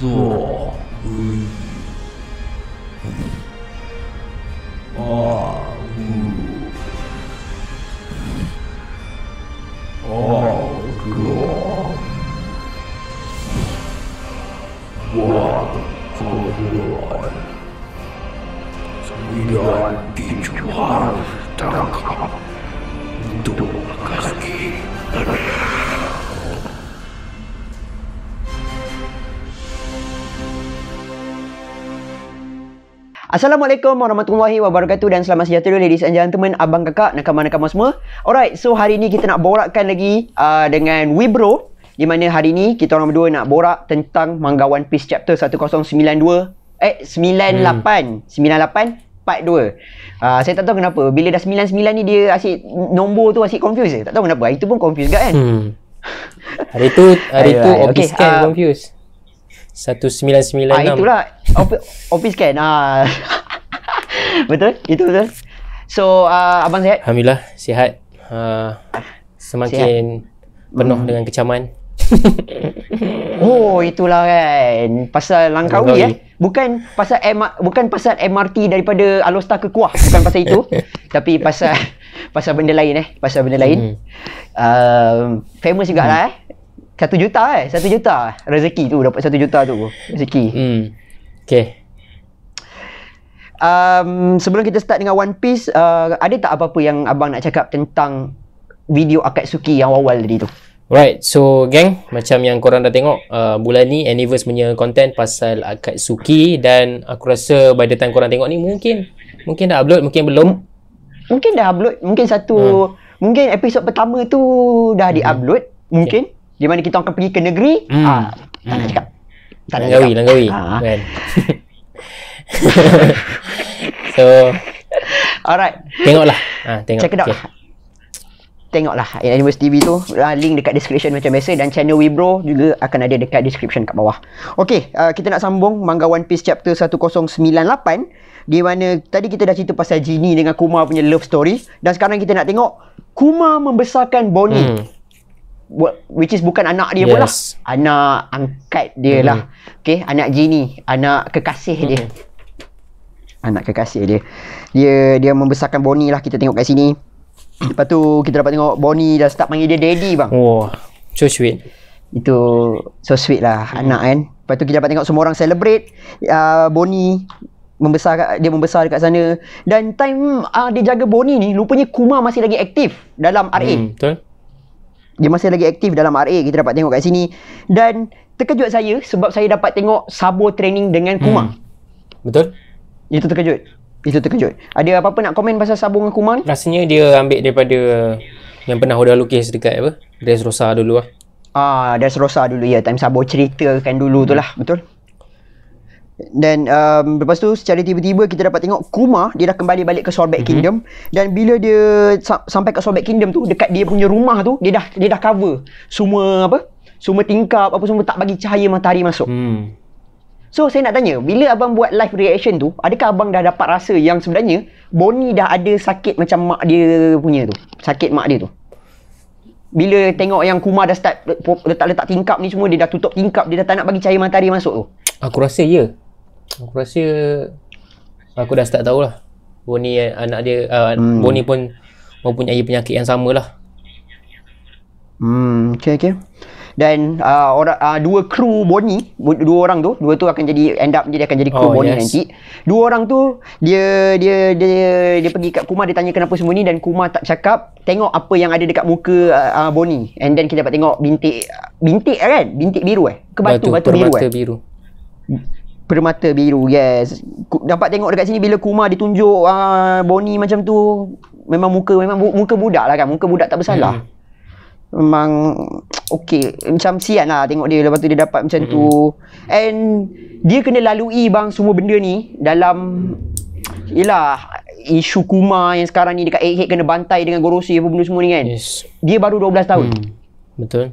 そう、うん Assalamualaikum warahmatullahi wabarakatuh dan selamat sejahtera ladies and gentlemen, abang kakak, nakama-nakama semua. Alright, so hari ni kita nak borakkan lagi uh, dengan Webro di mana hari ni kita orang berdua nak borak tentang Manggawan Peace Chapter 1092 eh 98 hmm. 98 part 2. Uh, saya tak tahu kenapa bila dah 99 ni dia asyik nombor tu asyik confuse je. Tak tahu kenapa. Itu pun confuse juga kan. Hmm. Hari tu hari tu okay, scan uh, confuse. 1996. Ah itulah opis kan. Ah. betul? Itu betul. So uh, abang sihat? Alhamdulillah sihat. Uh, semakin sihat. penuh hmm. dengan kecaman. oh itulah kan. Pasal Langkawi, Langkawi. eh. Bukan pasal M- bukan pasal MRT daripada Alostar ke Kuah, bukan pasal itu. tapi pasal pasal benda lain eh, pasal benda lain. Hmm. Uh, famous jugalah hmm. eh. Satu juta eh Satu juta eh? Rezeki tu Dapat satu juta tu Rezeki hmm. Okay um, Sebelum kita start dengan One Piece uh, Ada tak apa-apa yang Abang nak cakap tentang Video Akatsuki yang awal tadi tu Right, so gang, macam yang korang dah tengok uh, bulan ni Anivers punya content pasal Akatsuki dan aku rasa by the time korang tengok ni mungkin mungkin dah upload, mungkin belum. mungkin dah upload, mungkin satu hmm. mungkin episod pertama tu dah hmm. di-upload, mungkin di mana kita akan pergi ke negeri hmm. ah, tak hmm. nak cakap tak langgawi nak langgawi ah. kan so alright tengoklah ha, tengok check it out okay. Tengoklah Animus TV tu ah, Link dekat description macam biasa Dan channel Webro juga akan ada dekat description kat bawah Okay uh, Kita nak sambung Manga One Piece chapter 1098 Di mana tadi kita dah cerita pasal Genie dengan Kuma punya love story Dan sekarang kita nak tengok Kuma membesarkan Bonnie hmm which is bukan anak dia lah. yes. pula. Anak angkat dia hmm. lah. Mm-hmm. Okay, anak Jini, anak kekasih hmm. dia. Mm-hmm. Anak kekasih dia. Dia dia membesarkan Bonnie lah kita tengok kat sini. Lepas tu kita dapat tengok Bonnie dah start panggil dia daddy bang. Wah, oh, so sweet. Itu so sweet lah hmm. anak kan. Lepas tu kita dapat tengok semua orang celebrate uh, Bonnie membesar dia membesar dekat sana dan time uh, dia jaga Boni ni rupanya Kuma masih lagi aktif dalam RA hmm, betul dia masih lagi aktif dalam RA kita dapat tengok kat sini dan terkejut saya sebab saya dapat tengok Sabo training dengan Kuma. Hmm. Betul? Itu terkejut. Itu terkejut. Ada apa-apa nak komen pasal Sabo dengan Kuma? Rasanya dia ambil daripada yang pernah Huda lukis dekat apa? Dress Rosa dulu lah. Ah, Dress Rosa dulu ya. Time Sabo ceritakan dulu hmm. tu lah. Hmm. Betul? dan um, lepas tu secara tiba-tiba kita dapat tengok Kuma dia dah kembali balik ke Sorbet mhm. Kingdom mm-hmm. dan bila dia sa- sampai ke Sorbet Kingdom tu dekat dia punya rumah tu dia dah dia dah cover semua apa semua tingkap apa semua tak bagi cahaya matahari masuk. Hmm. So saya nak tanya bila abang buat live reaction tu adakah abang dah dapat rasa yang sebenarnya Bonnie dah ada sakit macam mak dia punya tu. Sakit mak dia tu. Bila tengok yang Kuma dah start letak-letak tingkap ni semua dia dah tutup tingkap dia dah tak nak bagi cahaya matahari masuk tu. Aku rasa ya. Yeah aku rasa aku dah start lah Boni anak dia uh, hmm. Boni pun mempunyai penyakit yang sama lah hmm okey okey dan uh, orang uh, dua kru Boni dua orang tu dua tu akan jadi end up dia akan jadi kru oh, Boni yes. nanti dua orang tu dia dia dia dia, dia pergi kat Kuma dia tanya kenapa semua ni dan Kuma tak cakap tengok apa yang ada dekat muka uh, uh, Boni and then kita dapat tengok bintik bintik lah kan bintik biru eh ke batu batu, batu biru eh biru hmm permata biru yes dapat tengok dekat sini bila Kuma ditunjuk uh, ah, Boni macam tu memang muka memang bu- muka budak lah kan muka budak tak bersalah hmm. memang okey macam sian lah tengok dia lepas tu dia dapat macam hmm. tu and dia kena lalui bang semua benda ni dalam ialah isu Kuma yang sekarang ni dekat Egghead kena bantai dengan Gorosi apa benda semua ni kan yes. dia baru 12 tahun hmm. betul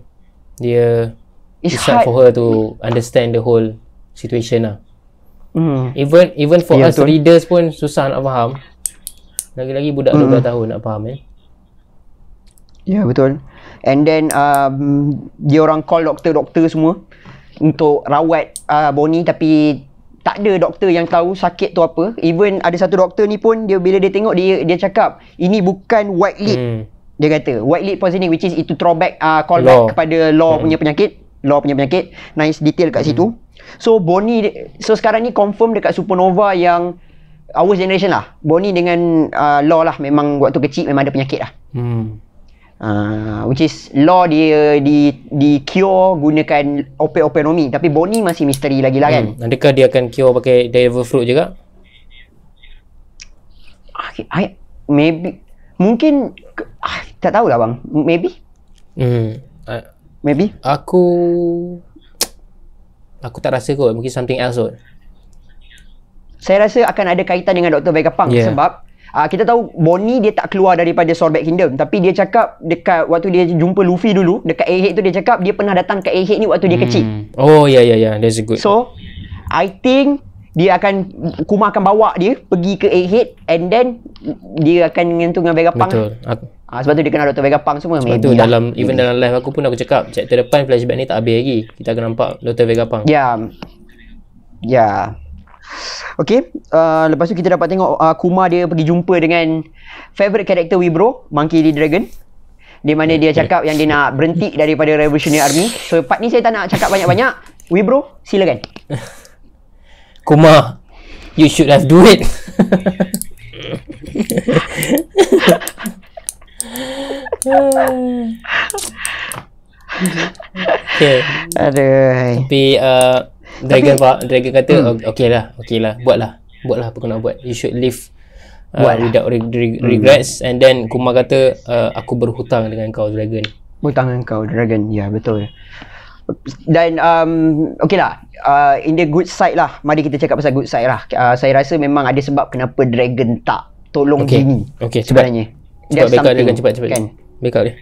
dia It's hard for her to understand the whole situation lah. Hmm. Even even for yeah, us tu. readers pun susah nak faham. Lagi-lagi budak hmm. 12 tahun nak faham eh. Ya yeah, betul. And then um, dia orang call doktor-doktor semua untuk rawat uh, Bonnie tapi tak ada doktor yang tahu sakit tu apa. Even ada satu doktor ni pun dia bila dia tengok dia dia cakap ini bukan white lead. Hmm. Dia kata white lead poisoning which is itu throwback uh, call law. back kepada law hmm. punya penyakit, law punya penyakit. Nice detail kat hmm. situ. So Boni so sekarang ni confirm dekat Supernova yang our generation lah. Boni dengan uh, Law lah memang waktu kecil memang ada penyakit lah. Hmm. Uh, which is Law dia di di cure gunakan opeopenomi tapi Boni masih misteri lagi lah kan. Hmm. Adakah dia akan cure pakai devil fruit juga? I, ah, I, maybe mungkin ah, tak tahulah bang. Maybe. Hmm. Uh, maybe. Aku Aku tak rasa kot. Mungkin something else kot. Saya rasa akan ada kaitan dengan Dr. Vega yeah. sebab uh, kita tahu Bonnie dia tak keluar daripada Sorbet Kingdom tapi dia cakap dekat waktu dia jumpa Luffy dulu dekat Egghead tu dia cakap dia pernah datang ke Egghead ni waktu dia hmm. kecil. Oh ya yeah, ya yeah, ya yeah. that's a good. So I think dia akan Kuma akan bawa dia pergi ke A and then dia akan ngentu dengan Vega Pang. Betul. Aku, ha, ah, sebab tu dia kenal Dr. Vega Pang semua. Sebab tu lah. dalam even yeah. dalam live aku pun aku cakap chapter depan flashback ni tak habis lagi. Kita akan nampak Dr. Vega Pang. Ya. Yeah. Ya. Yeah. Okay uh, Lepas tu kita dapat tengok uh, Kuma dia pergi jumpa dengan Favorite character we bro Monkey D. Dragon Di mana dia cakap Yang dia nak berhenti Daripada Revolutionary Army So part ni saya tak nak cakap banyak-banyak We bro Silakan Kuma, You should have do it Okay Aduh Tapi uh, Dragon Tapi, pa- Dragon kata hmm. Okay lah Okay lah Buat lah Buat lah apa kau nak buat You should live uh, Buat lah. Without re- re- hmm. regrets hmm. And then Kuma kata uh, Aku berhutang dengan kau Dragon Berhutang dengan kau Dragon Ya yeah, betul dan um, okey lah uh, in the good side lah mari kita cakap pasal good side lah uh, saya rasa memang ada sebab kenapa dragon tak tolong okay. gini okay, sebenarnya cepat backup dia kan cepat cepat kan? backup dia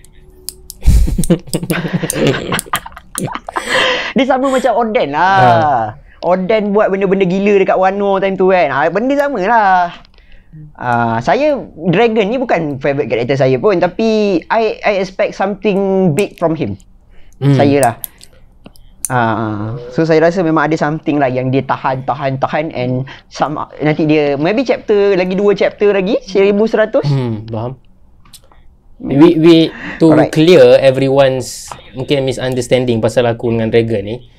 dia sama macam orden lah ha. Odin buat benda-benda gila dekat Wano time tu kan ha, benda sama lah Uh, saya Dragon ni bukan favorite character saya pun tapi I I expect something big from him. Hmm. Saya lah. Ah, ah, so saya rasa memang ada something lah yang dia tahan, tahan, tahan and sama nanti dia maybe chapter lagi dua chapter lagi seribu seratus. Hmm, faham. Hmm. We we to Alright. clear everyone's mungkin misunderstanding pasal aku dengan Dragon ni.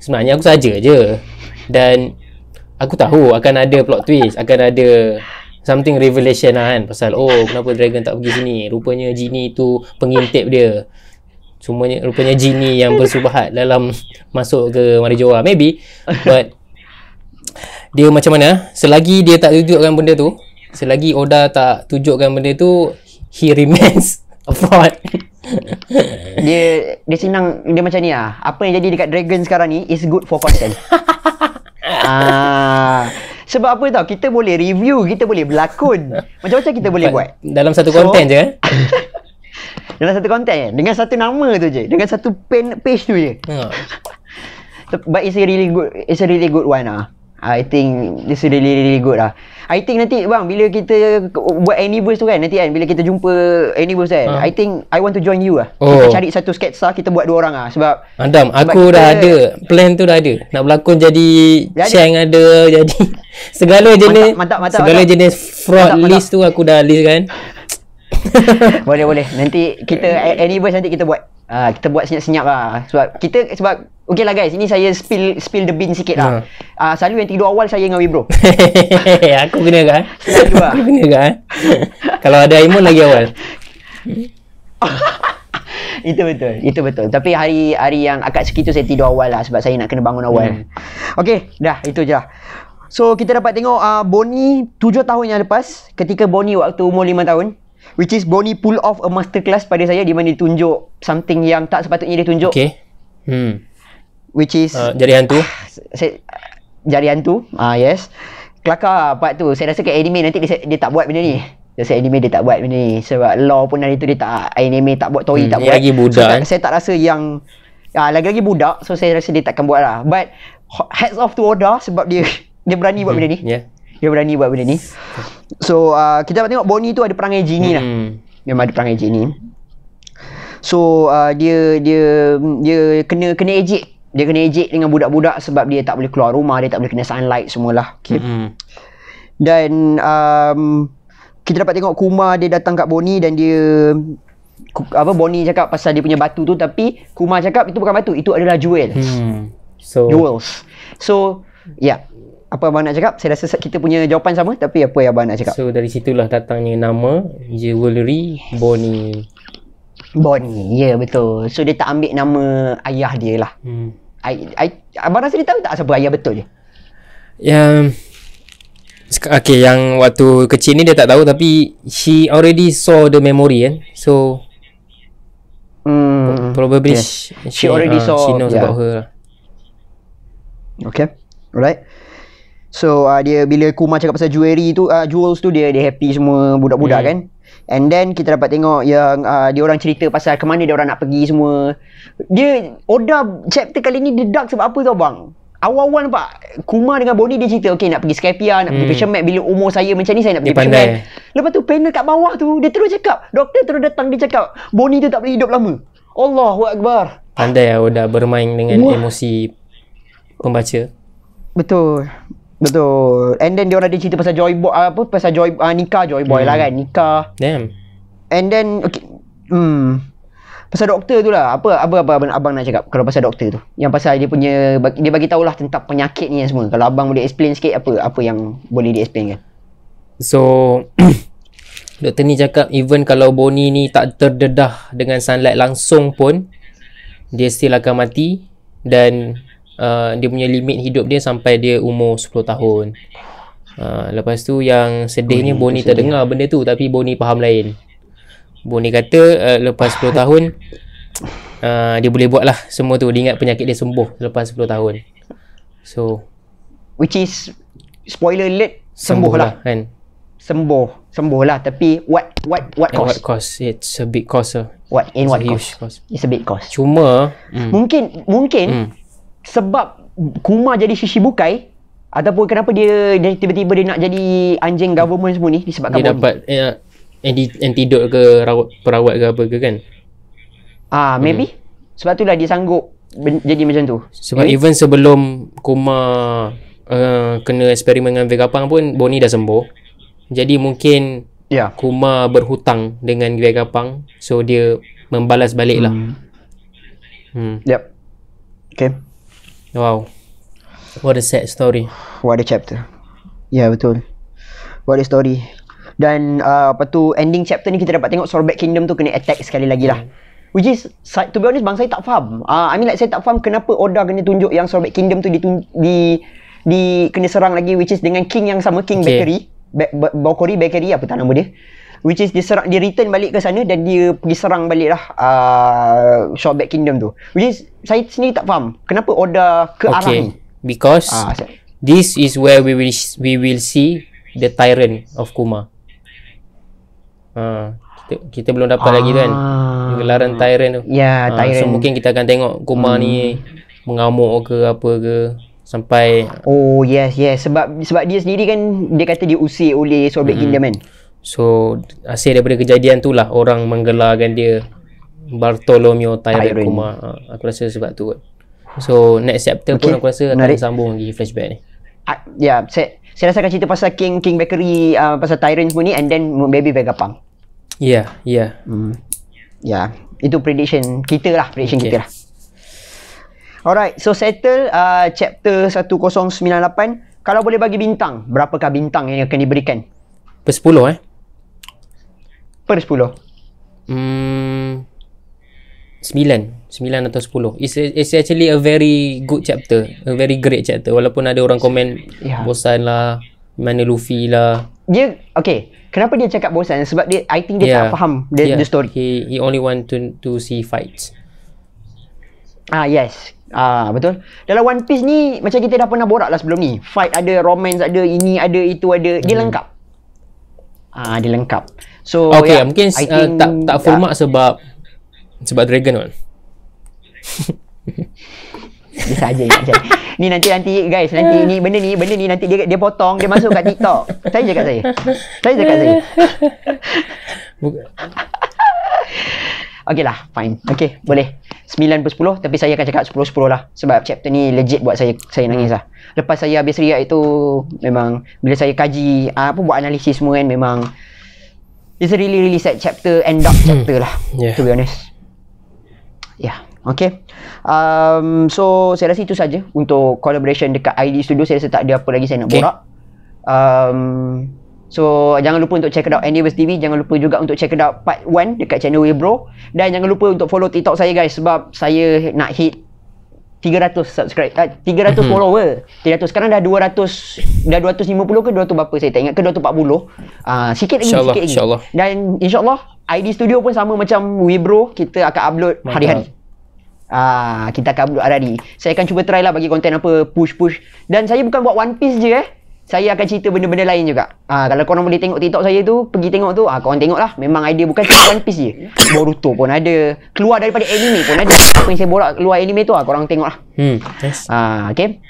Sebenarnya aku saja je. Dan aku tahu akan ada plot twist, akan ada something revelation lah kan pasal oh kenapa Dragon tak pergi sini? Rupanya genie tu pengintip dia. Cumanya rupanya jini yang bersubahat dalam masuk ke Marijoa maybe but dia macam mana ah? selagi dia tak tunjukkan benda tu selagi Oda tak tunjukkan benda tu he remains a fraud dia dia senang dia macam ni ah apa yang jadi dekat dragon sekarang ni is good for content ah sebab apa tau kita boleh review kita boleh berlakon macam-macam kita boleh buat dalam satu so, content je kan Dengan satu konten dengan satu nama tu je dengan satu pen page tu je yeah. but it's a really good it's a really good one ah I think this is really really good lah I think nanti bang bila kita buat anniversary tu kan nanti kan bila kita jumpa anniversary kan uh. I think I want to join you lah oh. kita cari satu sketsa kita buat dua orang lah sebab Adam sebab aku dah ada plan tu dah ada nak berlakon jadi Cheng ada. ada jadi segala jenis mantap, mantap, mantap, segala mantap. jenis fraud mantap, mantap. list tu aku dah list kan boleh boleh nanti kita eh, anyway nanti kita buat uh, kita buat senyap-senyap lah sebab kita sebab Okay lah guys, ini saya spill spill the bean sikit lah. Hmm. Uh, selalu yang tidur awal saya dengan bro aku kena kan? Selalu lah. aku kena kan? Kalau ada imun lagi awal. itu betul, itu betul. Tapi hari hari yang akad sekitu saya tidur awal lah sebab saya nak kena bangun awal. Hmm. Ya. Okay, dah itu je lah. So kita dapat tengok uh, Bonnie 7 tahun yang lepas ketika Bonnie waktu umur 5 tahun. Which is Bonnie pull off a masterclass pada saya di mana ditunjuk something yang tak sepatutnya dia tunjuk. Okay. Hmm. Which is... Uh, jari hantu. Ah, saya, jari hantu. Ah, yes. Kelakar part tu. Saya rasa ke anime nanti dia, dia tak buat benda ni. Rasa anime dia tak buat benda ni. Sebab law pun hari tu dia tak... Anime tak buat toy, hmm, tak buat. Lagi budak. So, tak, eh. saya tak rasa yang... Ah, lagi-lagi budak. So, saya rasa dia takkan buat lah. But, heads off to order sebab dia... Dia berani hmm, buat benda ni. Yeah. Dia berani buat benda ni So uh, kita dapat tengok Bonnie tu ada perangai genie lah hmm. Memang ada perangai genie So uh, dia dia dia kena kena ejek Dia kena ejek dengan budak-budak sebab dia tak boleh keluar rumah Dia tak boleh kena sunlight semualah okay. hmm. Dan um, kita dapat tengok Kuma dia datang kat Bonnie dan dia apa Bonnie cakap pasal dia punya batu tu tapi Kuma cakap itu bukan batu itu adalah jewel. Hmm. So jewels. So yeah apa abang nak cakap? Saya rasa kita punya jawapan sama tapi apa yang abang nak cakap? So dari situlah datangnya nama Jewelry Boni. Boni. Ya yeah, betul. So dia tak ambil nama ayah dia lah. Hmm. I, I, abang rasa dia tahu tak siapa ayah betul dia? Yang Okay yang waktu kecil ni dia tak tahu tapi she already saw the memory eh. So Hmm. Probably yeah. she, she, already uh, saw she knows yeah. about her. Lah. Okay. Alright. So uh, dia bila Kuma cakap pasal jewelry tu uh, jewels tu dia dia happy semua budak-budak hmm. kan. And then kita dapat tengok yang uh, dia orang cerita pasal ke mana dia orang nak pergi semua. Dia Oda chapter kali ni dia sebab apa tau bang? Awal-awal nampak Kuma dengan Bondi dia cerita Okay nak pergi Skypia Nak hmm. pergi Fashion Map Bila umur saya macam ni Saya nak pergi Fashion Map Lepas tu panel kat bawah tu Dia terus cakap Doktor terus datang Dia cakap Bondi tu tak boleh hidup lama Allah Akbar Pandai lah Udah bermain dengan Wah. emosi Pembaca Betul Betul. And then dia orang ada cerita pasal Joy Boy apa pasal Joy uh, ah, nikah Joy Boy lah hmm. lah kan, nikah. Damn. And then okay. Hmm. Pasal doktor tu lah. Apa apa apa abang, abang nak cakap kalau pasal doktor tu. Yang pasal dia punya dia bagi tahulah tentang penyakit ni yang semua. Kalau abang boleh explain sikit apa apa yang boleh dia explain kan. So doktor ni cakap even kalau Boni ni tak terdedah dengan sunlight langsung pun dia still akan mati dan uh, dia punya limit hidup dia sampai dia umur 10 tahun. Uh, lepas tu yang sedihnya oh, Boni, Boni terdengar benda tu tapi Boni faham lain. Boni kata uh, lepas 10 tahun uh, dia boleh buat lah semua tu. Dia ingat penyakit dia sembuh lepas 10 tahun. So which is spoiler alert sembuh, lah, lah kan. Sembuh, sembuh lah tapi what what what cost? What cost? It's a big cost. Uh. What in It's what cost? cost? It's a big cost. Cuma mm. mungkin mungkin mm sebab Kuma jadi shishi bukai ataupun kenapa dia, tiba-tiba dia nak jadi anjing government semua ni disebabkan dia dapat eh, antidot ke rawat, perawat ke apa ke kan ah maybe hmm. sebab itulah dia sanggup ben- jadi macam tu sebab maybe. Eh? even sebelum Kuma uh, kena eksperimen dengan Vegapunk pun Bonnie dah sembuh jadi mungkin yeah. Kuma berhutang dengan Vegapunk so dia membalas balik lah hmm. hmm. yep okay Wow. What a sad story. What a chapter. Ya yeah, betul. What a story. Dan uh, apa tu ending chapter ni kita dapat tengok Sorbet Kingdom tu kena attack sekali lagi lah. Hmm. Which is to be honest bang saya tak faham. Uh, I mean like saya tak faham kenapa Oda kena tunjuk yang Sorbet Kingdom tu ditun- di di kena serang lagi which is dengan king yang sama king okay. bakery ba- bakery bakery apa tak nama dia which is dia serang return balik ke sana dan dia pergi serang baliklah uh, Shawback Kingdom tu. Which is saya sendiri tak faham kenapa Oda ke okay. arah ni. Because uh, this is where we will we will see the tyrant of Kuma. Uh, kita, kita belum dapat uh, lagi kan ah. gelaran tyrant tu. Ya, yeah, uh, tyrant. So mungkin kita akan tengok Kuma hmm. ni mengamuk ke apa ke sampai oh yes yes sebab sebab dia sendiri kan dia kata dia usir oleh Sobek hmm. Kingdom kan So hasil daripada kejadian tu lah orang menggelarkan dia Bartolomeo Tyre ha, Aku rasa sebab tu kot So next chapter okay. pun aku rasa Menarik. akan sambung lagi flashback ni ah, Ya, yeah, saya, saya rasa akan cerita pasal King King Bakery uh, ah, Pasal Tyrant pun ni and then Baby Vegapunk Ya, yeah, ya yeah. Hmm. Ya, yeah. itu prediction kita lah, prediction okay. kita lah Alright, so settle uh, chapter 1098 Kalau boleh bagi bintang, berapakah bintang yang akan diberikan? Per 10 eh? Per 10 hmm, 9 9 atau 10 it's, it's actually a very good chapter A very great chapter Walaupun ada orang komen yeah. Bosan lah Mana Luffy lah Dia Okay Kenapa dia cakap bosan Sebab dia I think dia yeah. tak ya. faham the, yeah. the story he, he only want to to see fights Ah yes Ah betul Dalam One Piece ni Macam kita dah pernah borak lah sebelum ni Fight ada Romance ada Ini ada Itu ada Dia hmm. lengkap uh, dia lengkap. So okay, yeah, mungkin uh, think tak tak full mark sebab sebab dragon kan. Bisa aja ya. Okay. ni nanti nanti guys, nanti ni benda ni, benda ni nanti dia dia potong, dia masuk kat TikTok. Saya cakap saya. Saya cakap saya. Okey lah, fine. Okey, boleh. 9 per 10, tapi saya akan cakap 10 per 10 lah. Sebab chapter ni legit buat saya saya nangis lah. Lepas saya habis react itu memang bila saya kaji, ah, apa buat analisis semua kan, memang it's a really really sad chapter and dark hmm. chapter lah. Yeah. To be honest. Yeah. Okay. Um, so, saya rasa itu saja untuk collaboration dekat ID Studio. Saya rasa tak ada apa lagi saya nak okay. borak. Um, So jangan lupa untuk check it out Anyways TV Jangan lupa juga untuk check it out part 1 Dekat channel Webro Dan jangan lupa untuk follow TikTok saya guys Sebab saya nak hit 300 subscribe uh, 300 mm-hmm. follower 300 Sekarang dah 200 Dah 250 ke 200 berapa saya tak ingat Ke 240 uh, ah, Sikit lagi InsyaAllah insya insya Dan insyaAllah ID Studio pun sama macam Webro Kita akan upload hari-hari Ah, kita akan upload hari-hari. Saya akan cuba try lah bagi konten apa push-push. Dan saya bukan buat One Piece je eh saya akan cerita benda-benda lain juga. ha, kalau korang boleh tengok TikTok saya tu, pergi tengok tu. ha, korang tengoklah. Memang idea bukan cerita One Piece je. Boruto pun ada. Keluar daripada anime pun ada. Apa yang saya borak keluar anime tu ha, korang tengoklah. Hmm. Yes. ha, okey.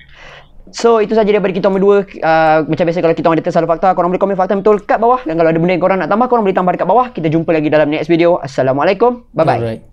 So itu sahaja daripada kita berdua uh, ha, Macam biasa kalau kita ada tersalah fakta Korang boleh komen fakta betul kat bawah Dan kalau ada benda yang korang nak tambah Korang boleh tambah dekat bawah Kita jumpa lagi dalam next video Assalamualaikum Bye bye